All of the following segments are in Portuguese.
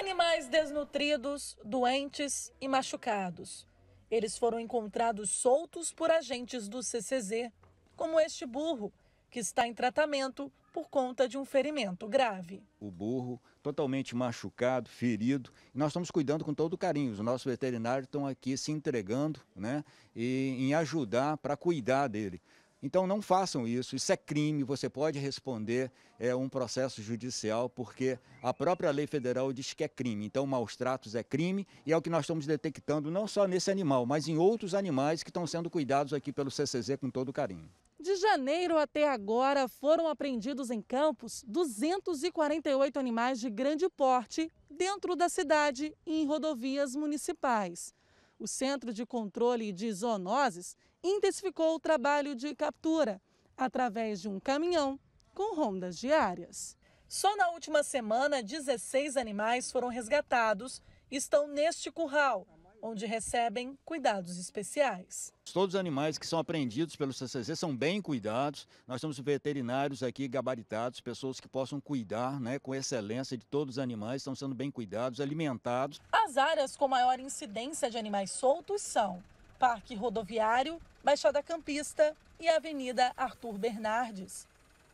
Animais desnutridos, doentes e machucados. Eles foram encontrados soltos por agentes do CCZ, como este burro, que está em tratamento por conta de um ferimento grave. O burro totalmente machucado, ferido. nós estamos cuidando com todo carinho. Os nossos veterinários estão aqui se entregando né, e, em ajudar para cuidar dele. Então não façam isso, isso é crime, você pode responder é, um processo judicial, porque a própria lei federal diz que é crime. Então maus tratos é crime e é o que nós estamos detectando não só nesse animal, mas em outros animais que estão sendo cuidados aqui pelo CCZ com todo carinho. De janeiro até agora foram apreendidos em Campos 248 animais de grande porte dentro da cidade e em rodovias municipais. O Centro de Controle de Zoonoses intensificou o trabalho de captura através de um caminhão com rondas diárias. Só na última semana, 16 animais foram resgatados e estão neste curral onde recebem cuidados especiais. Todos os animais que são apreendidos pelo CCZ são bem cuidados. Nós temos veterinários aqui gabaritados, pessoas que possam cuidar né, com excelência de todos os animais, estão sendo bem cuidados, alimentados. As áreas com maior incidência de animais soltos são Parque Rodoviário, Baixada Campista e Avenida Arthur Bernardes.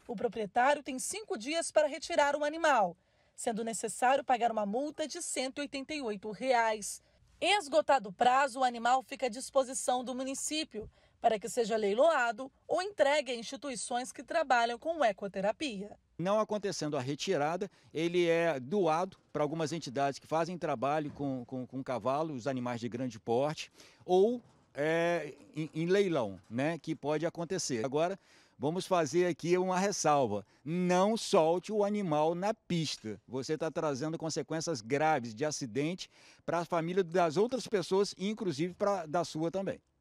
O proprietário tem cinco dias para retirar um animal, sendo necessário pagar uma multa de R$ 188. Reais. Esgotado o prazo, o animal fica à disposição do município para que seja leiloado ou entregue a instituições que trabalham com ecoterapia. Não acontecendo a retirada, ele é doado para algumas entidades que fazem trabalho com, com, com cavalo, os animais de grande porte, ou é, em, em leilão, né, que pode acontecer. Agora, Vamos fazer aqui uma ressalva. Não solte o animal na pista. Você está trazendo consequências graves de acidente para a família das outras pessoas, inclusive para da sua também.